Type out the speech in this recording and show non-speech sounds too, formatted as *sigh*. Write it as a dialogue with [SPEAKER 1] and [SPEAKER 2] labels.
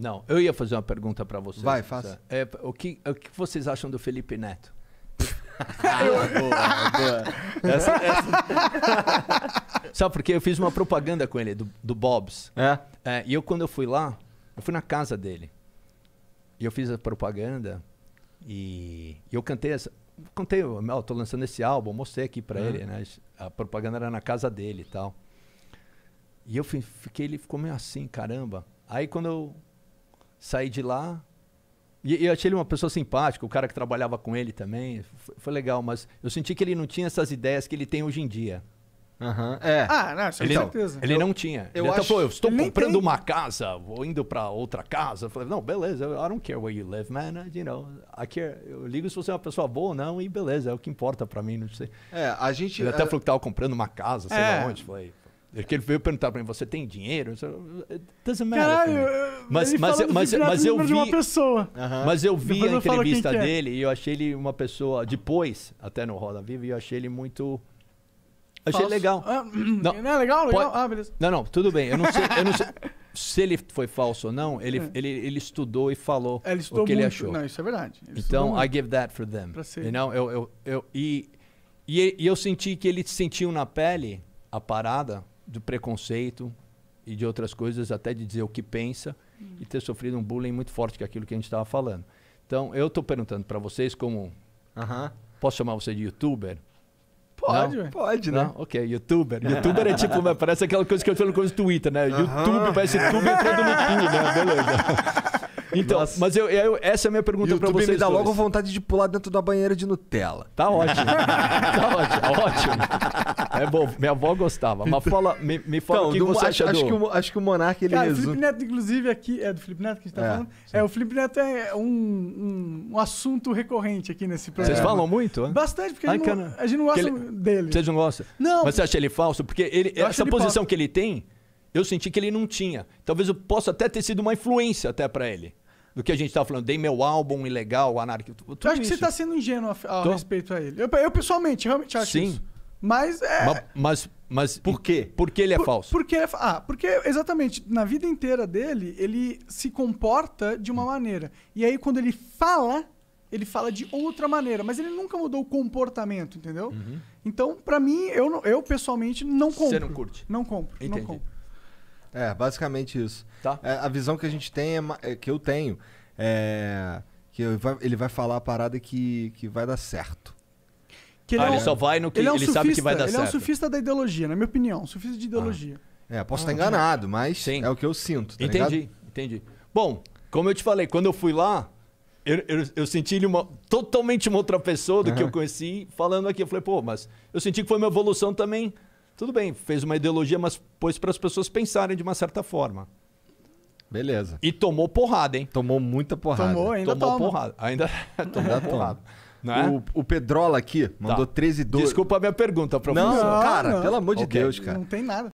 [SPEAKER 1] Não, eu ia fazer uma pergunta para vocês. Vai, faça. É, o, que, o que vocês acham do Felipe Neto? *laughs* boa, boa. Essa, essa... Sabe porque eu fiz uma propaganda com ele, do, do Bob's. É? é? E eu, quando eu fui lá, eu fui na casa dele. E eu fiz a propaganda e, e eu cantei essa. Contei, estou tô lançando esse álbum, mostrei aqui pra ele, né? A propaganda era na casa dele e tal. E eu fiquei, ele ficou meio assim, caramba. Aí quando eu Saí de lá. E, eu achei ele uma pessoa simpática, o cara que trabalhava com ele também. Foi, foi, legal, mas eu senti que ele não tinha essas ideias que ele tem hoje em dia. Uhum, é. Ah, não, com é ele, certeza. Ele eu, não tinha. Eu ele até falou, eu estou comprando tem. uma casa, vou indo para outra casa. Eu falei, não, beleza, I don't care where you live, man. You know, I care. Eu ligo se você é uma pessoa boa ou não, e beleza, é o que importa para mim, não sei. É, a gente. Ele até é... falou que estava comprando uma casa, sei é. lá onde. Falei, é que ele veio perguntar para mim: você tem dinheiro? Doesn't matter. Caralho, mas, mas, mas, mas, eu vi. Uma pessoa. Mas eu vi a entrevista é. dele e eu achei ele uma pessoa. Depois, até no Roda Viva, eu achei ele muito.
[SPEAKER 2] Achei legal. Ah, hum, hum,
[SPEAKER 1] não, é legal? Legal? Ah, beleza. Não, não, tudo bem. Eu não sei. Eu não sei *laughs* se ele foi falso ou não, ele, é. ele, ele estudou e falou ele estudou o que muito. ele achou. Não,
[SPEAKER 2] isso é verdade. Ele então, I
[SPEAKER 1] give that for them. Pra ser. You know? eu, eu, eu, e, e, e, eu senti que ele sentiu na pele a parada do preconceito e de outras coisas, até de dizer o que pensa hum. e ter sofrido um bullying muito forte que é aquilo que a gente estava falando. Então, eu estou perguntando para vocês como... Uh -huh. Posso chamar você de youtuber? Pode, não? pode, né? Ok, youtuber. Youtuber é tipo, parece aquela coisa que eu falo o Twitter, né? Uh -huh. YouTube parece youtuber é todo do né? Beleza. Então, Nossa. mas eu, eu, essa é a minha pergunta para vocês. me dá logo
[SPEAKER 2] vontade de pular dentro da banheira de
[SPEAKER 1] Nutella. Tá ótimo. *laughs* tá ótimo, ótimo. É bom, minha avó gostava. Mas fala, me, me fala então, o que você acha acho do... Que o,
[SPEAKER 2] acho que o ele... Cara, o Felipe Neto, inclusive, aqui... É do Felipe Neto que a gente tá é, falando? Sim. É, o Felipe Neto é um, um, um, assunto recorrente aqui nesse programa. Vocês falam muito, né? Bastante, porque Ai, a, gente não, a gente não gosta ele...
[SPEAKER 1] dele. Vocês não gostam? Não. Mas você acha ele falso? Porque ele, essa ele posição que ele tem, eu senti que ele não tinha. Talvez eu possa até ter sido uma influência até para ele do que a gente tava falando. Dei meu álbum ilegal, anarquista. Eu acho isso. que você está
[SPEAKER 2] sendo ingênuo a, a respeito a ele. Eu, eu pessoalmente realmente acho Sim. isso. Mas é. Mas,
[SPEAKER 1] mas, mas por quê? Por que ele é por, falso?
[SPEAKER 2] Porque é, ah, porque exatamente na vida inteira dele ele se comporta de uma maneira e aí quando ele fala ele fala de outra maneira, mas ele nunca mudou o comportamento, entendeu? Uhum. Então, para mim, eu, eu pessoalmente não compro. Você não curte? Não compro. Entendi. Não compro.
[SPEAKER 1] É, basicamente isso. Tá. É, a visão que a gente tem, é, é que eu tenho, é que ele vai, ele vai falar a parada que, que vai dar certo. Que ele, ah, é um, ele só vai no que ele, é um ele sufista, sabe que vai dar ele certo. Ele é um
[SPEAKER 2] surfista da ideologia, na minha opinião. Surfista de ideologia. Ah. É, posso ah. estar ah, enganado,
[SPEAKER 1] mas Sim. é o que eu sinto. Tá entendi, ligado? entendi. Bom, como eu te falei, quando eu fui lá, eu, eu, eu senti ele uma, totalmente uma outra pessoa do uhum. que eu conheci falando aqui. Eu falei, pô, mas eu senti que foi uma evolução também. Tudo bem, fez uma ideologia, mas pôs para as pessoas pensarem de uma certa forma. Beleza. E tomou porrada, hein? Tomou muita porrada. Tomou, ainda tomou toma. porrada. Ainda *laughs* tomou porrada. Né? O, o Pedrola aqui tá. mandou tá. 13 e 12. Desculpa a minha pergunta, professor. Não, cara, não. pelo amor de okay. Deus, cara.
[SPEAKER 2] Não tem nada.